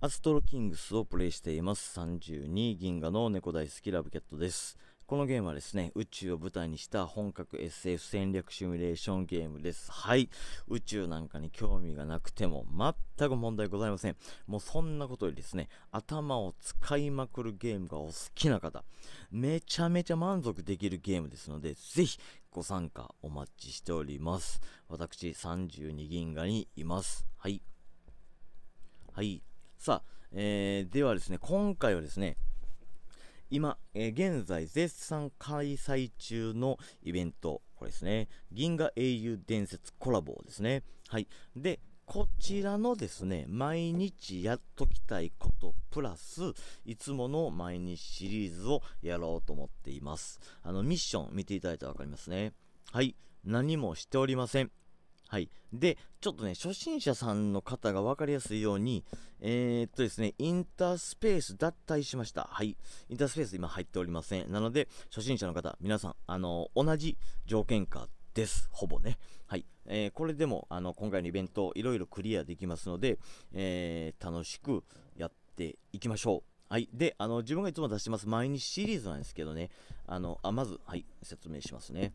アストロキングスをプレイしています。32銀河の猫大好きラブキャットです。このゲームはですね、宇宙を舞台にした本格 SF 戦略シミュレーションゲームです。はい。宇宙なんかに興味がなくても全く問題ございません。もうそんなことよりですね、頭を使いまくるゲームがお好きな方、めちゃめちゃ満足できるゲームですので、ぜひご参加お待ちしております。私32銀河にいます。はい。はい。さあ、えー、ではですね、今回はですね、今、えー、現在絶賛開催中のイベント、これですね、銀河英雄伝説コラボですね。はい。で、こちらのですね、毎日やっときたいこと、プラス、いつもの毎日シリーズをやろうと思っています。あの、ミッション見ていただいたらわかりますね。はい。何もしておりません。はい。で、ちょっとね、初心者さんの方が分かりやすいように、えー、っとですね、インタースペース脱退しました。はい。インタースペース今入っておりません。なので、初心者の方、皆さん、あの、同じ条件下です。ほぼね。はい。えー、これでも、あの、今回のイベント、いろいろクリアできますので、えー、楽しくやっていきましょう。はい。で、あの、自分がいつも出してます、毎日シリーズなんですけどね、あの、あ、まず、はい、説明しますね。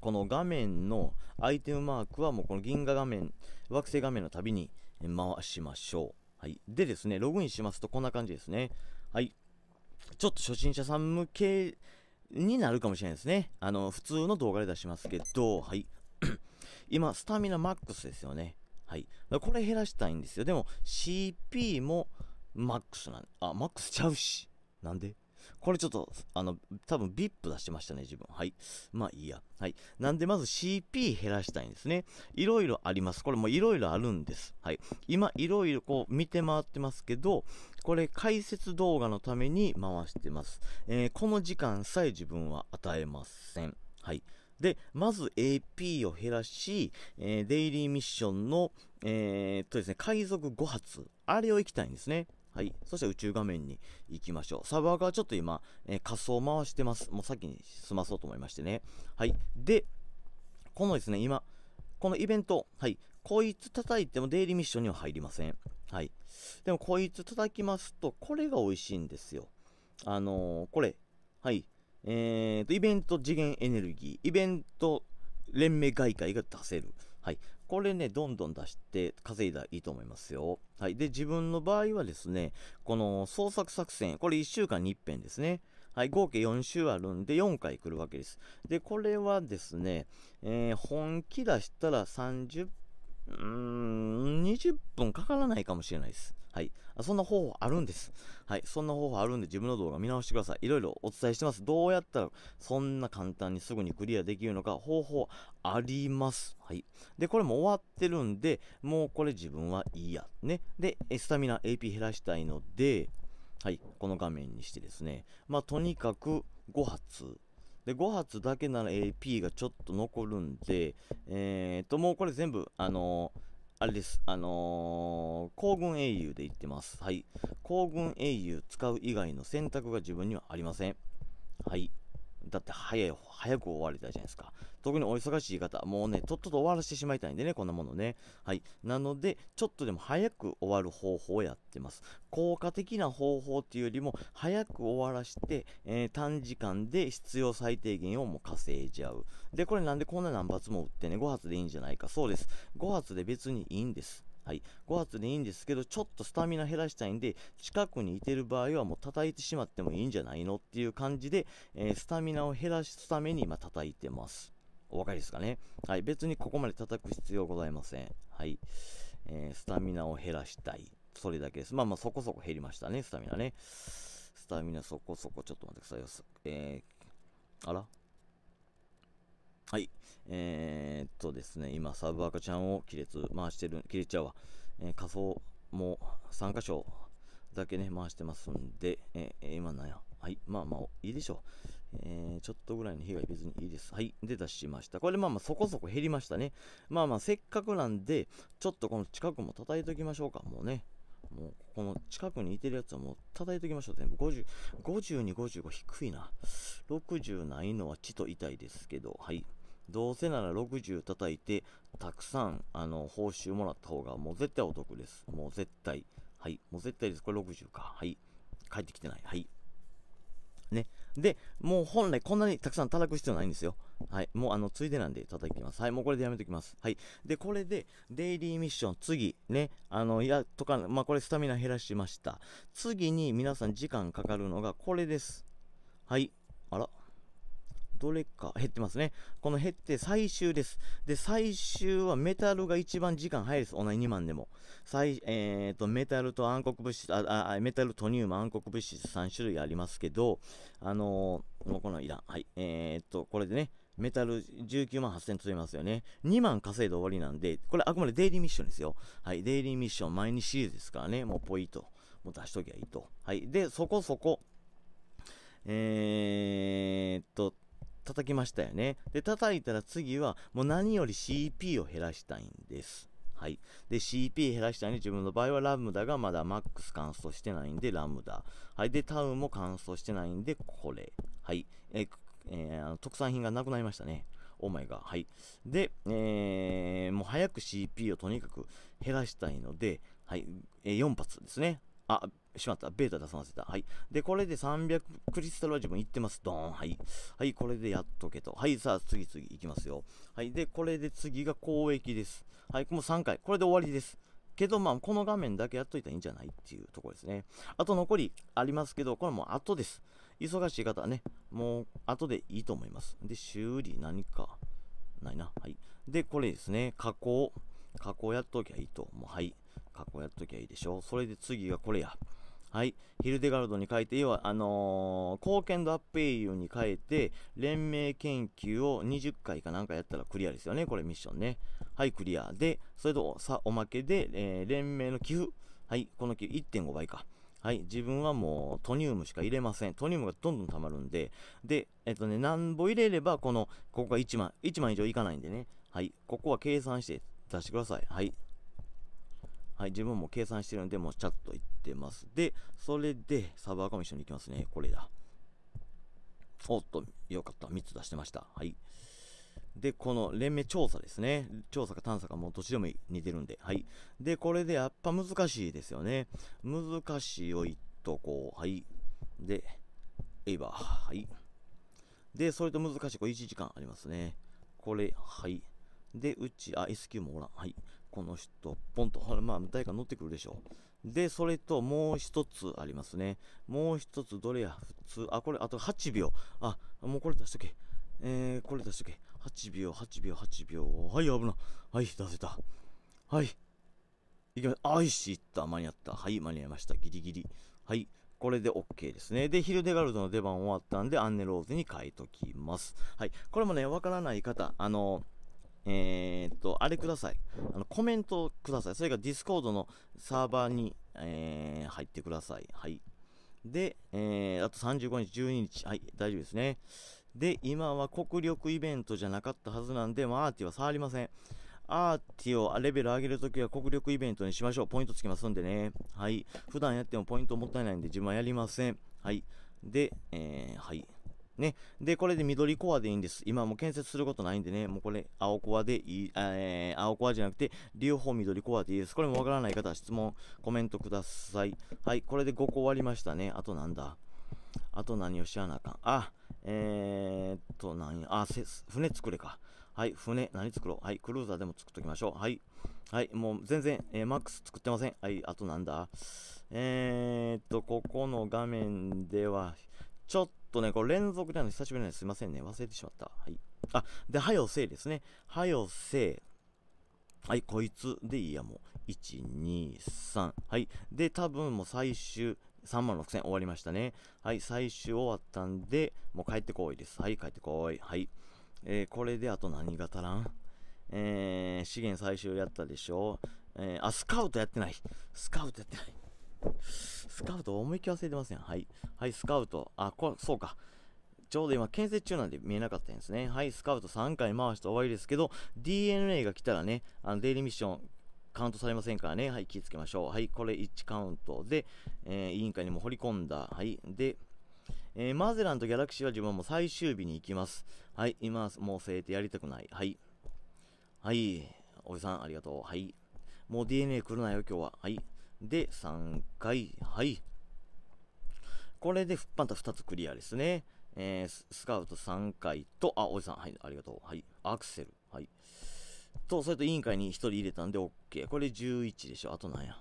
この画面のアイテムマークはもうこの銀河画面、惑星画面のたびに回しましょう。はい。でですね、ログインしますとこんな感じですね。はい。ちょっと初心者さん向けになるかもしれないですね。あの、普通の動画で出しますけど、はい。今、スタミナマックスですよね。はい。これ減らしたいんですよ。でも、CP もマックスなん、あ、マックスちゃうし。なんでこれちょっと、あの、多分 VIP 出してましたね、自分。はい。まあいいや。はい。なんでまず CP 減らしたいんですね。いろいろあります。これもいろいろあるんです。はい。今、いろいろこう見て回ってますけど、これ解説動画のために回してます。えー、この時間さえ自分は与えません。はい。で、まず AP を減らし、えー、デイリーミッションの、えー、っとですね、海賊5発。あれを行きたいんですね。はい。そして宇宙画面に行きましょう。サーバーがちょっと今、えー、仮想回してます。もう先に済まそうと思いましてね。はい。で、このですね、今、このイベント、はい。こいつ叩いてもデイリーミッションには入りません。はい。でもこいつ叩きますと、これが美味しいんですよ。あのー、これ、はい。えーと、イベント次元エネルギー、イベント連盟外界が出せる。はい。これね、どんどん出して稼いだらいいと思いますよ。はい。で、自分の場合はですね、この創作作戦、これ1週間に1遍ですね。はい。合計4週あるんで4回来るわけです。で、これはですね、えー、本気出したら30うーん、20分かからないかもしれないです。はい。そんな方法あるんです。はい。そんな方法あるんで、自分の動画見直してください。いろいろお伝えしてます。どうやったら、そんな簡単にすぐにクリアできるのか、方法あります。はい。で、これも終わってるんで、もうこれ自分はいいや。ね。で、スタミナ AP 減らしたいので、はい。この画面にしてですね。まあ、とにかく5発で、5発だけなら AP がちょっと残るんで、えー、っと、もうこれ全部、あのー、あれです。あのー、行軍英雄で言ってます。はい。行軍英雄使う以外の選択が自分にはありません。はい。だって早い、早く終わりたいじゃないですか。特にお忙しい方、もうね、とっとと終わらせてしまいたいんでね、こんなものね。はい。なので、ちょっとでも早く終わる方法をやってます。効果的な方法っていうよりも、早く終わらして、えー、短時間で必要最低限をもう稼いじゃう。で、これなんでこんな何発も打ってね、5発でいいんじゃないか。そうです。5発で別にいいんです。はい、5発でいいんですけど、ちょっとスタミナ減らしたいんで、近くにいてる場合はもう叩いてしまってもいいんじゃないのっていう感じで、えー、スタミナを減らすために今叩いてます。お分かりですかねはい、別にここまで叩く必要ございません。はい、えー、スタミナを減らしたい。それだけです。まあまあそこそこ減りましたね、スタミナね。スタミナそこそこ、ちょっと待ってくださいよ。えー、あらはい。えー、っとですね、今、サブ赤ちゃんを亀裂回してる、亀裂ちゃうわ、えー、仮想も3箇所だけね、回してますんで、えー、今なんや。はい。まあまあ、いいでしょう。えー、ちょっとぐらいの被害別にいいです。はい。で、出しました。これ、まあまあ、そこそこ減りましたね。まあまあ、せっかくなんで、ちょっとこの近くも叩いておきましょうか。もうね。もう、この近くにいてるやつはもう叩いておきましょう。全部50、52、55低いな。60ないのはちと痛いですけど、はい。どうせなら60叩いて、たくさん、あの、報酬もらった方が、もう絶対お得です。もう絶対。はい。もう絶対です。これ60か。はい。帰ってきてない。はい。ね。で、もう本来こんなにたくさん叩く必要ないんですよ。はい。もうあの、ついでなんで叩きます。はい。もうこれでやめときます。はい。で、これで、デイリーミッション、次、ね。あの、や、とか、まあ、これスタミナ減らしました。次に皆さん時間かかるのがこれです。はい。あらどれか減ってますね。この減って最終です。で、最終はメタルが一番時間早いです。同じ2万でも。最、えー、と、メタルと暗黒物質、あ、あ、メタル、トニウム、暗黒物質3種類ありますけど、あのー、もうこのいらん。はい。えー、っと、これでね、メタル19万8000取れますよね。2万稼いで終わりなんで、これあくまでデイリーミッションですよ。はい。デイリーミッション、毎日シリーズですからね。もうポイと。もう出しときゃいいと。はい。で、そこそこ。えー、っと、叩きましたよね。で、叩いたら次は、もう何より CP を減らしたいんです。はい。で、CP 減らしたいね。自分の場合はラムダがまだマックス乾燥してないんで、ラムダ。はい。で、タウンも乾燥してないんで、これ。はい。ええー、特産品がなくなりましたね。オーマイガー。はい。で、えー、もう早く CP をとにかく減らしたいので、はい。えー、4発ですね。あ、しまった。ベータ出さませた。はい。で、これで300クリスタルは自分いってます。ドーン。はい。はい、これでやっとけと。はい、さあ、次次いきますよ。はい。で、これで次が交易です。はい、もう3回。これで終わりです。けど、まあ、この画面だけやっといたらいいんじゃないっていうところですね。あと残りありますけど、これもう後です。忙しい方はね、もう後でいいと思います。で、修理何か、ないな。はい。で、これですね、加工。加工やっときゃいいと。もうはい。加工やっときゃいいでしょ。う。それで次がこれや。はい、ヒルデガルドに書いて、要は、あのー、貢献度アップ英雄に変えて、連盟研究を20回かなんかやったらクリアですよね、これミッションね。はい、クリア。で、それと、さ、おまけで、えー、連盟の寄付。はい、この寄付1.5倍か。はい、自分はもうトニウムしか入れません。トニウムがどんどん溜まるんで、で、えっとね、なんぼ入れれば、この、ここが1万、1万以上いかないんでね、はい、ここは計算して出してください。はい、はい、自分も計算してるんで、もうチャット行ってます。で、それで、サーバーコミッションに行きますね。これだ。おっと、よかった。3つ出してました。はい。で、この連盟調査ですね。調査か探査かもうどっちでも似てるんで。はい。で、これでやっぱ難しいですよね。難しいを言っとこう。はい。で、エイバー。はい。で、それと難しい。これ1時間ありますね。これ、はい。で、うち、あ、SQ もおらん。はい。この人、ポンと、まあ、誰か乗ってくるでしょう。で、それともう一つありますね。もう一つ、どれや、普通、あ、これ、あと8秒。あ、もうこれ出しとけ。えー、これ出しとけ。8秒、8秒、8秒。はい、危な。はい、出せた。はい。いきます。あ、いし、いった。間に合った。はい、間に合いました。ギリギリ。はい。これで OK ですね。で、ヒルデガルドの出番終わったんで、アンネローゼに変えときます。はい。これもね、わからない方、あのーえー、っと、あれください。あの、コメントください。それがディスコードのサーバーに、えー、入ってください。はい。で、えー、あと35日、12日。はい、大丈夫ですね。で、今は国力イベントじゃなかったはずなんで、まアーティは触りません。アーティをレベル上げるときは国力イベントにしましょう。ポイントつきますんでね。はい。普段やってもポイントもったいないんで自分はやりません。はい。で、えー、はい。ね。で、これで緑コアでいいんです。今もう建設することないんでね、もうこれ青コアでいい、えー、青コアじゃなくて、両方緑コアでいいです。これもわからない方は質問、コメントください。はい、これで5個終わりましたね。あとなんだあと何をしやなあかん。あ、えー、っと、何や、あ、船作れか。はい、船、何作ろう。はい、クルーザーでも作っときましょう。はい。はい、もう全然、えー、マックス作ってません。はい、あとなんだえー、っと、ここの画面では、ちょっと、とね、これ連続なの久しぶりなんです。いませんね。忘れてしまった。はい。あ、で、はよせいですね。はよせい。はい、こいつでいいや、もう。1、2、3。はい。で、多分もう最終、3万6000終わりましたね。はい、最終終わったんで、もう帰ってこいです。はい、帰ってこい。はい。えー、これであと何が足らんえー、資源最終やったでしょう。えー、あ、スカウトやってない。スカウトやってない。スカウト思いっきり忘れてますん。はい。はい、スカウト。あ、これ、そうか。ちょうど今、建設中なんで見えなかったんですね。はい、スカウト3回回して終わりですけど、DNA が来たらね、あのデイリーミッション、カウントされませんからね。はい、気をつけましょう。はい、これ1カウントで、えー、委員会にも掘り込んだ。はい、で、えー、マゼランとギャラクシーは自分も最終日に行きます。はい、今、もうえてやりたくない。はい。はい、おじさん、ありがとう。はい。もう DNA 来るなよ、今日は。はい。で、3回、はい。これで、ンた2つクリアですね。えー、スカウト3回と、あ、おじさん、はい、ありがとう。はい、アクセル、はい。と、それと委員会に1人入れたんで OK。これ11でしょ。あとなんや。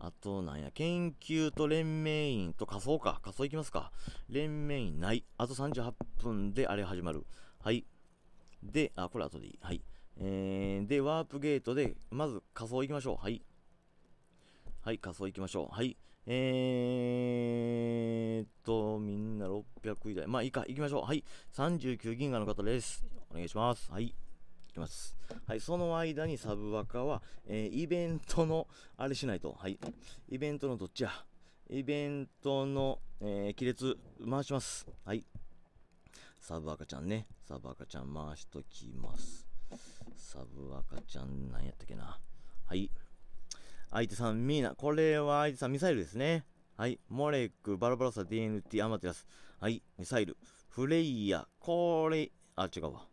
あとなんや。研究と連盟員と仮想か。仮想いきますか。連盟員ない。あと38分であれ始まる。はい。で、あ、これ後でいい。はい。えー、で、ワープゲートで、まず仮想いきましょう。はい。はい、仮想行きましょう。はい。えーっと、みんな600以内。まあいいか、行きましょう。はい。39銀河の方です。お願いします。はい。いきます。はい、その間にサブワカは、えー、イベントの、あれしないと。はい。イベントのどっちやイベントの、えー、亀裂、回します。はい。サブ赤ちゃんね。サブ赤ちゃん回しときます。サブ赤ちゃん、なんやったっけな。相手さん、ミーナ。これは相手さん、ミサイルですね。はい。モレック、バラバラサ、DNT、アマテラス。はい。ミサイル。フレイヤ。これ、あ、違うわ。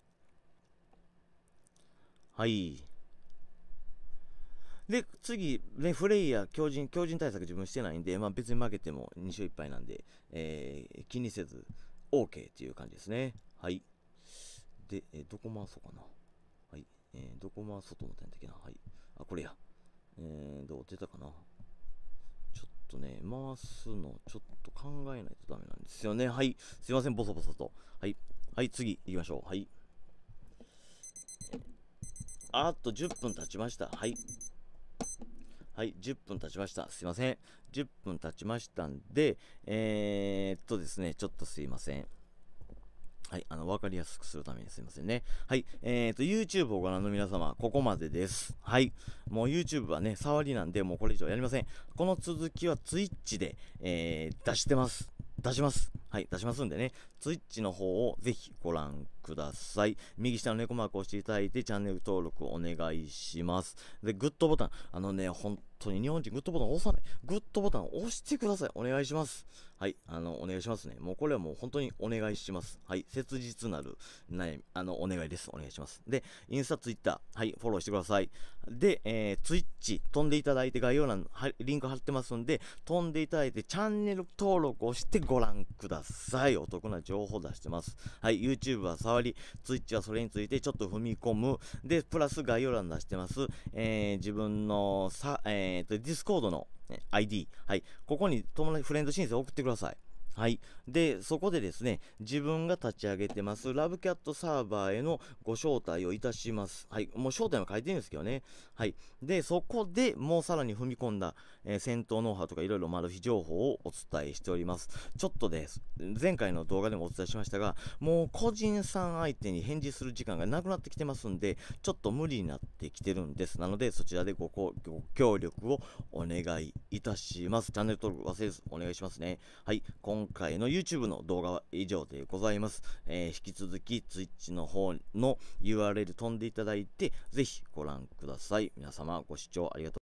はい。で、次、ね、フレイヤ強靭、強靭対策自分してないんで、まあ別に負けても2勝1敗なんで、えー、気にせず、OK っていう感じですね。はい。で、えー、どこ回そうかな。はい。えー、どこ回そうと思ったんだっけな。はい。あ、これや。えー、どう出たかなちょっとね、回すの、ちょっと考えないとダメなんですよね。はい。すいません、ボソボソと。はい。はい、次、行きましょう。はい。あっと、10分経ちました。はい。はい、10分経ちました。すいません。10分経ちましたんで、えー、っとですね、ちょっとすいません。はい、あの、わかりやすくするためにすいませんね。はい、えーと、YouTube をご覧の皆様、ここまでです。はい、もう YouTube はね、触りなんで、もうこれ以上やりません。この続きは Twitch で、えー、出してます。出します。はい、出しますんでね、ツイッチの方をぜひご覧ください。右下の猫マークを押していただいて、チャンネル登録お願いします。で、グッドボタン。あのね、本当に日本人グッドボタン押さない。グッドボタン押してください。お願いします。はい、あの、お願いしますね。もうこれはもう本当にお願いします。はい、切実なる悩み、あの、お願いです。お願いします。で、インスタ、ツイッター、はい、フォローしてください。で、えー、ツイッチ飛んでいただいて概要欄、リンク貼ってますんで、飛んでいただいてチャンネル登録をしてご覧ください。ださい。お得な情報出してます。はい、YouTube は触り、Twitch はそれについてちょっと踏み込む。で、プラス概要欄出してます。えー、自分のさ、えーと、Discord の ID。はい、ここに友達、フレンド申請送ってください。はい。で、そこでですね、自分が立ち上げてます、ラブキャットサーバーへのご招待をいたします。はい。もう招待は書いてるんですけどね。はい。で、そこでもうさらに踏み込んだ、えー、戦闘ノウハウとかいろいろマル秘情報をお伝えしております。ちょっとです。前回の動画でもお伝えしましたが、もう個人さん相手に返事する時間がなくなってきてますんで、ちょっと無理になってきてるんです。なので、そちらでごご協力をお願いいたします。チャンネル登録忘れずお願いしますね。はい。今回の YouTube の動画は以上でございます。えー、引き続き Twitch の方の URL 飛んでいただいて、ぜひご覧ください。皆様ご視聴ありがとうございました。